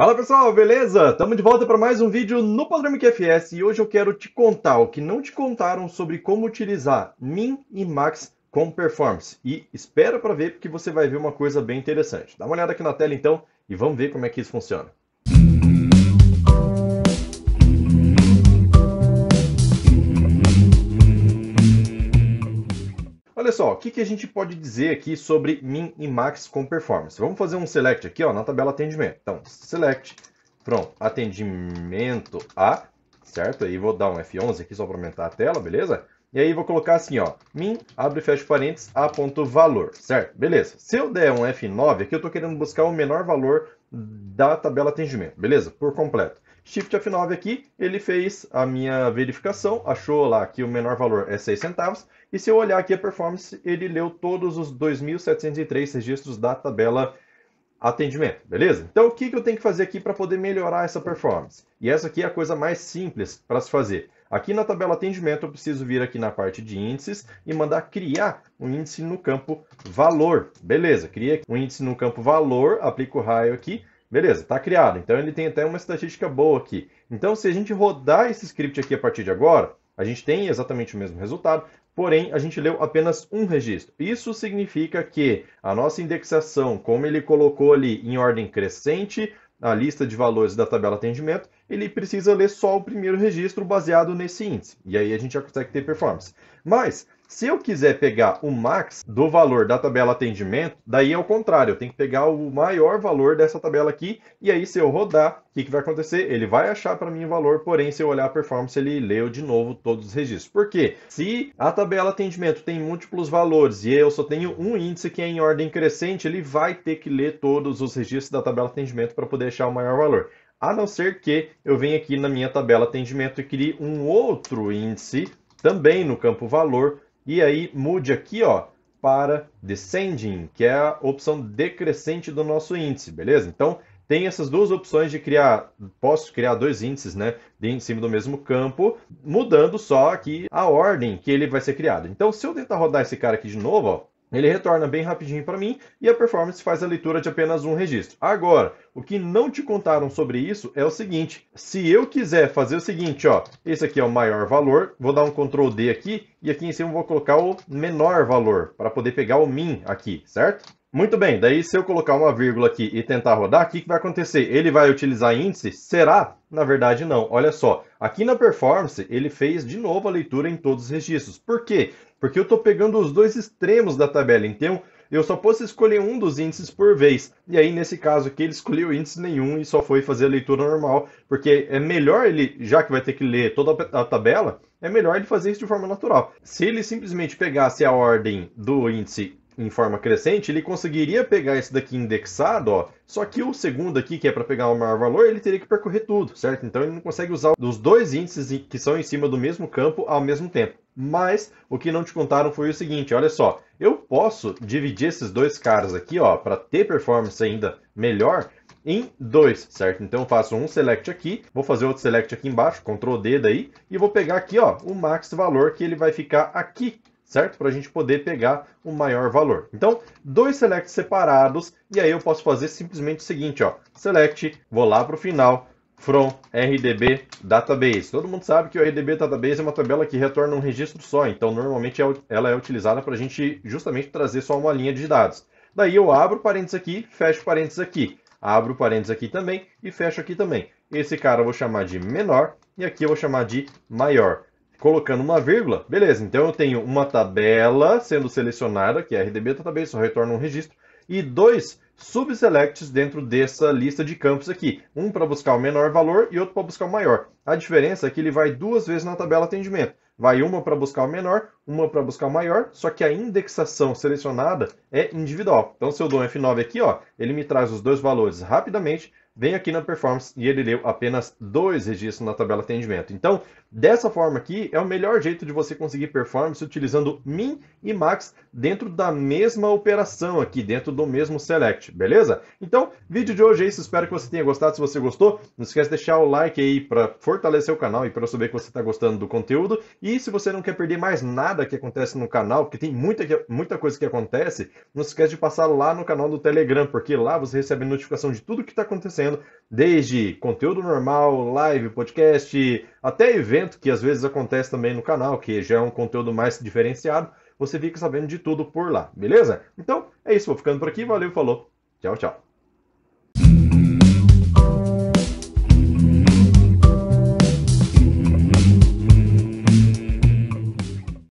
Fala pessoal, beleza? Estamos de volta para mais um vídeo no Panoramic FS e hoje eu quero te contar o que não te contaram sobre como utilizar Min e Max com Performance. E espera para ver porque você vai ver uma coisa bem interessante. Dá uma olhada aqui na tela então e vamos ver como é que isso funciona. pessoal, o que, que a gente pode dizer aqui sobre min e max com performance? Vamos fazer um select aqui ó, na tabela atendimento. Então, select pronto, atendimento a, certo? Aí vou dar um F11 aqui só para aumentar a tela, beleza? E aí vou colocar assim, ó, min, abre e fecha parênteses, a ponto valor, certo? Beleza. Se eu der um F9 aqui, eu estou querendo buscar o menor valor da tabela atendimento, beleza? Por completo. Shift F9 aqui, ele fez a minha verificação, achou lá que o menor valor é 6 centavos, e se eu olhar aqui a performance, ele leu todos os 2.703 registros da tabela atendimento, beleza? Então, o que eu tenho que fazer aqui para poder melhorar essa performance? E essa aqui é a coisa mais simples para se fazer. Aqui na tabela atendimento, eu preciso vir aqui na parte de índices e mandar criar um índice no campo valor. Beleza, criei um índice no campo valor, aplico o raio aqui, Beleza, está criado. Então ele tem até uma estatística boa aqui. Então, se a gente rodar esse script aqui a partir de agora, a gente tem exatamente o mesmo resultado, porém a gente leu apenas um registro. Isso significa que a nossa indexação, como ele colocou ali em ordem crescente, a lista de valores da tabela atendimento, ele precisa ler só o primeiro registro baseado nesse índice. E aí a gente já consegue ter performance. Mas, se eu quiser pegar o max do valor da tabela atendimento, daí é o contrário, eu tenho que pegar o maior valor dessa tabela aqui, e aí se eu rodar, o que, que vai acontecer? Ele vai achar para mim o valor, porém se eu olhar a performance, ele leu de novo todos os registros. Por quê? Se a tabela atendimento tem múltiplos valores e eu só tenho um índice que é em ordem crescente, ele vai ter que ler todos os registros da tabela atendimento para poder achar o maior valor a não ser que eu venha aqui na minha tabela atendimento e crie um outro índice, também no campo valor, e aí mude aqui ó, para descending, que é a opção decrescente do nosso índice, beleza? Então, tem essas duas opções de criar, posso criar dois índices, né, em cima do mesmo campo, mudando só aqui a ordem que ele vai ser criado. Então, se eu tentar rodar esse cara aqui de novo, ó, ele retorna bem rapidinho para mim e a performance faz a leitura de apenas um registro. Agora, o que não te contaram sobre isso é o seguinte: se eu quiser fazer o seguinte, ó, esse aqui é o maior valor, vou dar um Ctrl D aqui e aqui em cima vou colocar o menor valor para poder pegar o min aqui, certo? Muito bem, daí se eu colocar uma vírgula aqui e tentar rodar, o que, que vai acontecer? Ele vai utilizar índice? Será? Na verdade, não. Olha só, aqui na performance, ele fez de novo a leitura em todos os registros. Por quê? Porque eu estou pegando os dois extremos da tabela, então eu só posso escolher um dos índices por vez. E aí, nesse caso aqui, ele escolheu índice nenhum e só foi fazer a leitura normal, porque é melhor ele, já que vai ter que ler toda a tabela, é melhor ele fazer isso de forma natural. Se ele simplesmente pegasse a ordem do índice em forma crescente, ele conseguiria pegar esse daqui indexado, ó. Só que o segundo aqui, que é para pegar o maior valor, ele teria que percorrer tudo, certo? Então ele não consegue usar os dois índices que são em cima do mesmo campo ao mesmo tempo. Mas o que não te contaram foi o seguinte, olha só, eu posso dividir esses dois caras aqui, ó, para ter performance ainda melhor em dois, certo? Então eu faço um select aqui, vou fazer outro select aqui embaixo, Ctrl D daí, e vou pegar aqui, ó, o max valor que ele vai ficar aqui certo? Para a gente poder pegar o maior valor. Então, dois selects separados, e aí eu posso fazer simplesmente o seguinte, ó, select, vou lá para o final, from RDB database. Todo mundo sabe que o RDB database é uma tabela que retorna um registro só, então normalmente é ela é utilizada para a gente justamente trazer só uma linha de dados. Daí eu abro parênteses aqui, fecho parênteses aqui, abro parênteses aqui também e fecho aqui também. Esse cara eu vou chamar de menor e aqui eu vou chamar de maior colocando uma vírgula, beleza, então eu tenho uma tabela sendo selecionada, que é RDB Database, só retorna um registro, e dois subselects dentro dessa lista de campos aqui. Um para buscar o menor valor e outro para buscar o maior. A diferença é que ele vai duas vezes na tabela atendimento. Vai uma para buscar o menor, uma para buscar o maior, só que a indexação selecionada é individual. Então, se eu dou um F9 aqui, ó, ele me traz os dois valores rapidamente vem aqui na performance e ele leu apenas dois registros na tabela atendimento. Então, dessa forma aqui, é o melhor jeito de você conseguir performance utilizando min e max dentro da mesma operação aqui, dentro do mesmo select, beleza? Então, vídeo de hoje é isso, espero que você tenha gostado. Se você gostou, não esquece de deixar o like aí para fortalecer o canal e para saber que você está gostando do conteúdo. E se você não quer perder mais nada que acontece no canal, porque tem muita, muita coisa que acontece, não esquece de passar lá no canal do Telegram, porque lá você recebe notificação de tudo que está acontecendo acontecendo, desde conteúdo normal, live, podcast, até evento que às vezes acontece também no canal, que já é um conteúdo mais diferenciado. Você fica sabendo de tudo por lá, beleza? Então é isso, vou ficando por aqui. Valeu, falou. Tchau, tchau.